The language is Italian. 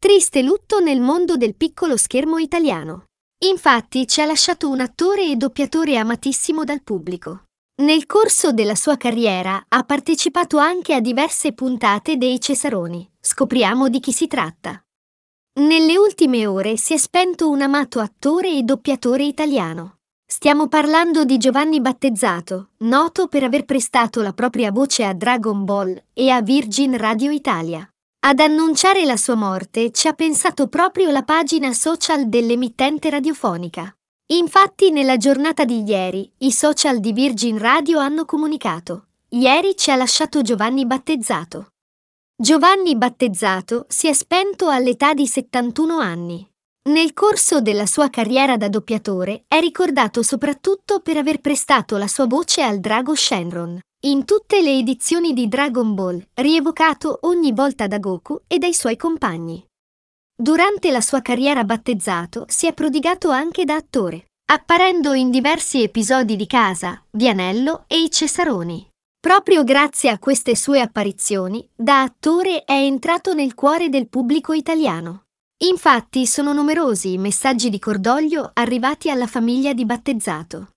Triste lutto nel mondo del piccolo schermo italiano. Infatti ci ha lasciato un attore e doppiatore amatissimo dal pubblico. Nel corso della sua carriera ha partecipato anche a diverse puntate dei Cesaroni. Scopriamo di chi si tratta. Nelle ultime ore si è spento un amato attore e doppiatore italiano. Stiamo parlando di Giovanni Battezzato, noto per aver prestato la propria voce a Dragon Ball e a Virgin Radio Italia. Ad annunciare la sua morte ci ha pensato proprio la pagina social dell'emittente radiofonica. Infatti nella giornata di ieri i social di Virgin Radio hanno comunicato. Ieri ci ha lasciato Giovanni Battezzato. Giovanni Battezzato si è spento all'età di 71 anni. Nel corso della sua carriera da doppiatore è ricordato soprattutto per aver prestato la sua voce al drago Shenron. In tutte le edizioni di Dragon Ball, rievocato ogni volta da Goku e dai suoi compagni. Durante la sua carriera battezzato si è prodigato anche da attore, apparendo in diversi episodi di Casa, Vianello e I Cesaroni. Proprio grazie a queste sue apparizioni, da attore è entrato nel cuore del pubblico italiano. Infatti sono numerosi i messaggi di cordoglio arrivati alla famiglia di battezzato.